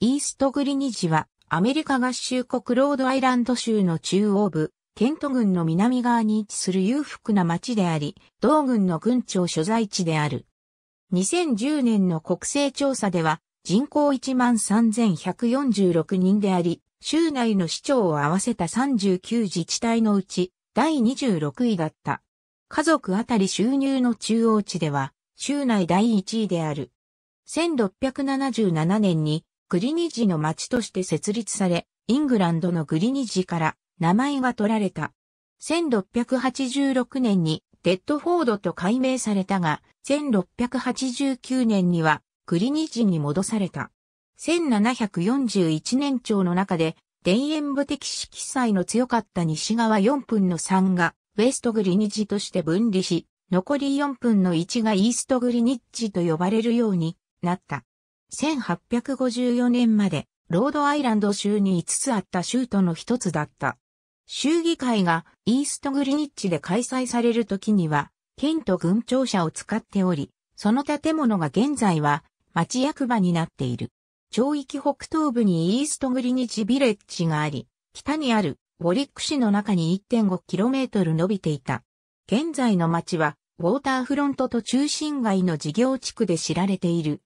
イーストグリニジは、アメリカ合衆国ロードアイランド州の中央部、ケント郡の南側に位置する裕福な町であり、同郡の郡庁所在地である。2010年の国勢調査では、人口13,146人であり、州内の市長を合わせた39自治体のうち、第26位だった。家族あたり収入の中央値では、州内第1位である。1677年にグリニジの町として設立され、イングランドのグリニジから名前が取られた。1686年にデッドフォードと改名されたが、1689年にはグリニジに戻された。1741年朝の中で、田園部的色彩の強かった西側4分の3が、ウェストグリニッジとして分離し、残り4分の1がイーストグリニッジと呼ばれるようになった。1854年までロードアイランド州に5つあった州都の一つだった。州議会がイーストグリニッチで開催される時には、県と軍庁舎を使っており、その建物が現在は町役場になっている。町域北東部にイーストグリニッチビレッジがあり、北にあるウォリック市の中に 1.5km 伸びていた。現在の町は、ウォーターフロントと中心街の事業地区で知られている。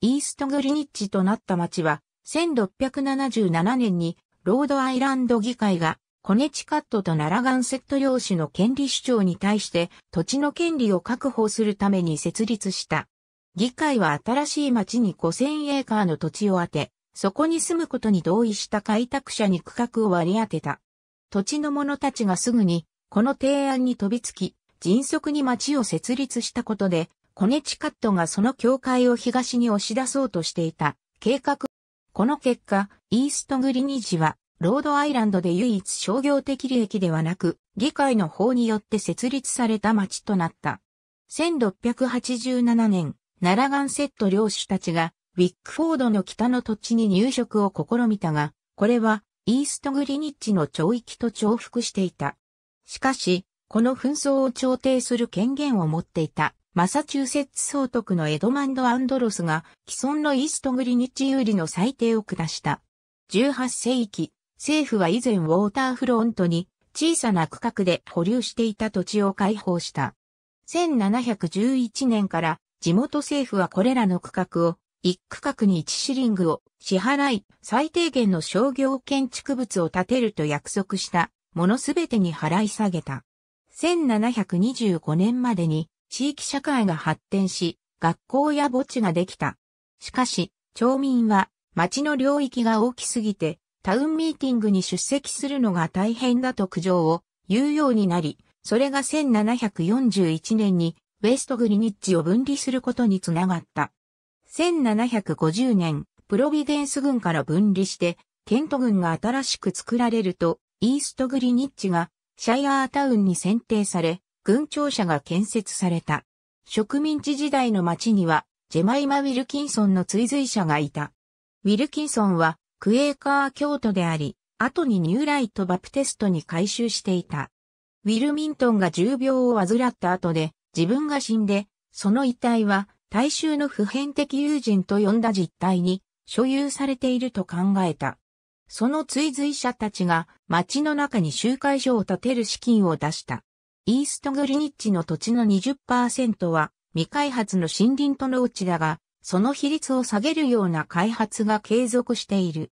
イーストグリニッジとなった町は、1677年にロードアイランド議会がコネチカットとナラガンセット領主の権利主張に対して土地の権利を確保するために設立した。議会は新しい町に5000エーカーの土地を当て、そこに住むことに同意した開拓者に区画を割り当てた。土地の者たちがすぐにこの提案に飛びつき、迅速に町を設立したことでコネチカットがその境界を東に押し出そうとしていた計画。この結果、イーストグリニジは、ロードアイランドで唯一商業的利益ではなく、議会の法によって設立された町となった。1687年、ナラガンセット領主たちが、ウィックフォードの北の土地に入植を試みたが、これは、イーストグリニッジの町域と重複していた。しかし、この紛争を調停する権限を持っていたマサチューセッツ総督のエドマンド・アンドロスが既存のイーストグリニッチ有利の裁定を下した。18世紀、政府は以前ウォーターフロントに小さな区画で保留していた土地を開放した。1711年から地元政府はこれらの区画を一区画に1シリングを支払い最低限の商業建築物を建てると約束したものすべてに払い下げた。1725年までに地域社会が発展し、学校や墓地ができた。しかし、町民は町の領域が大きすぎて、タウンミーティングに出席するのが大変だと苦情を言うようになり、それが1741年にウェストグリニッジを分離することにつながった。1750年、プロビデンス軍から分離して、ケント軍が新しく作られると、イーストグリニッジがシャイアータウンに選定され、軍庁舎が建設された。植民地時代の町には、ジェマイマ・ウィルキンソンの追随者がいた。ウィルキンソンは、クエーカー教徒であり、後にニューライト・バプテストに改修していた。ウィルミントンが重病を患った後で、自分が死んで、その遺体は、大衆の普遍的友人と呼んだ実態に、所有されていると考えた。その追随者たちが、町の中に集会所を建てる資金を出した。イーストグリニッチの土地の20%は未開発の森林とのうちだが、その比率を下げるような開発が継続している。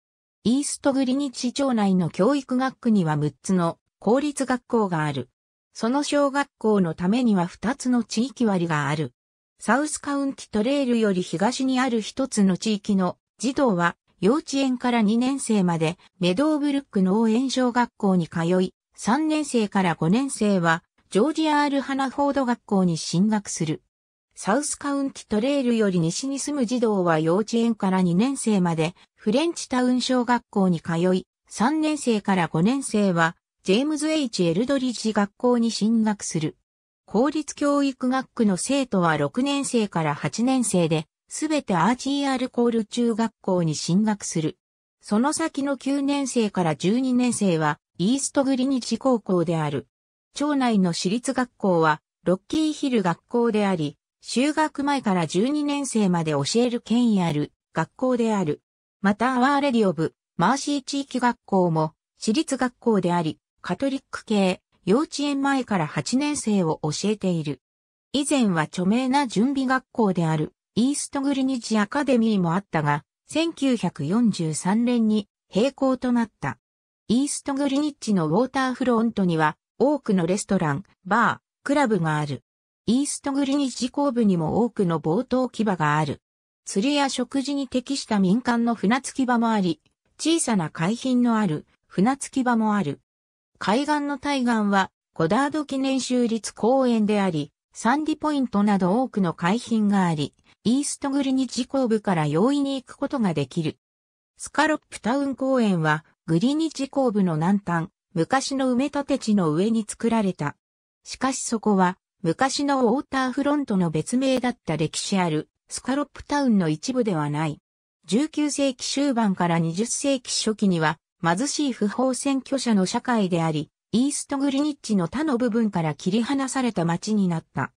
イーストグリニッチ町内の教育学区には6つの公立学校がある。その小学校のためには2つの地域割がある。サウスカウンティトレールより東にある1つの地域の児童は幼稚園から2年生までメドーブルック農園小学校に通い、3年生から5年生はジョージアール・ハナフォード学校に進学する。サウスカウンティトレイルより西に住む児童は幼稚園から2年生までフレンチタウン小学校に通い、3年生から5年生はジェームズ・ H・ エルドリッジ学校に進学する。公立教育学区の生徒は6年生から8年生で、すべてアーチーアルコール中学校に進学する。その先の9年生から12年生は、イーストグリニッジ高校である。町内の私立学校は、ロッキーヒル学校であり、就学前から12年生まで教える権威ある学校である。またアワーレディオブ、マーシー地域学校も、私立学校であり、カトリック系、幼稚園前から8年生を教えている。以前は著名な準備学校である、イーストグリニッジアカデミーもあったが、1943年に閉校となった。イーストグリニッジのウォーターフロントには、多くのレストラン、バー、クラブがある。イーストグリニッジ後部にも多くの冒頭牙がある。釣りや食事に適した民間の船着き場もあり、小さな海浜のある船着き場もある。海岸の対岸はコダード記念州立公園であり、サンディポイントなど多くの海浜があり、イーストグリニッジ後部から容易に行くことができる。スカロップタウン公園はグリニッジ後部の南端、昔の埋め立て地の上に作られた。しかしそこは、昔のウォーターフロントの別名だった歴史あるスカロップタウンの一部ではない。19世紀終盤から20世紀初期には、貧しい不法占拠者の社会であり、イーストグリニッチの他の部分から切り離された町になった。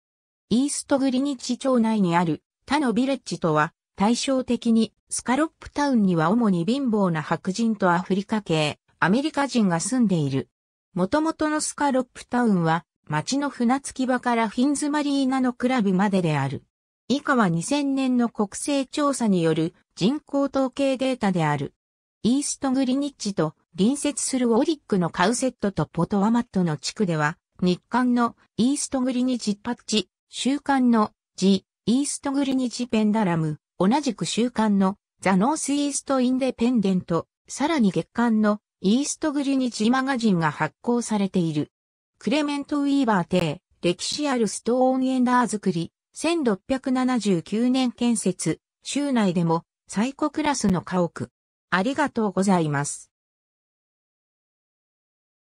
イーストグリニッチ町内にある他のビレッジとは、対照的にスカロップタウンには主に貧乏な白人とアフリカ系、アメリカ人が住んでいる。もともとのスカロップタウンは、町の船着き場からフィンズマリーナのクラブまでである。以下は2000年の国勢調査による人口統計データである。イーストグリニッジと隣接するオリックのカウセットとポトワマットの地区では、日刊のイーストグリニジパッチ、週刊のジ・イーストグリニジペンダラム、同じく週刊のザ・ノースイースト・インデペンデント、さらに月刊のイーストグリニッジマガジンが発行されている。クレメント・ウィーバー邸、歴史あるストーンエンダー作り、1679年建設、州内でも最古クラスの家屋。ありがとうございます。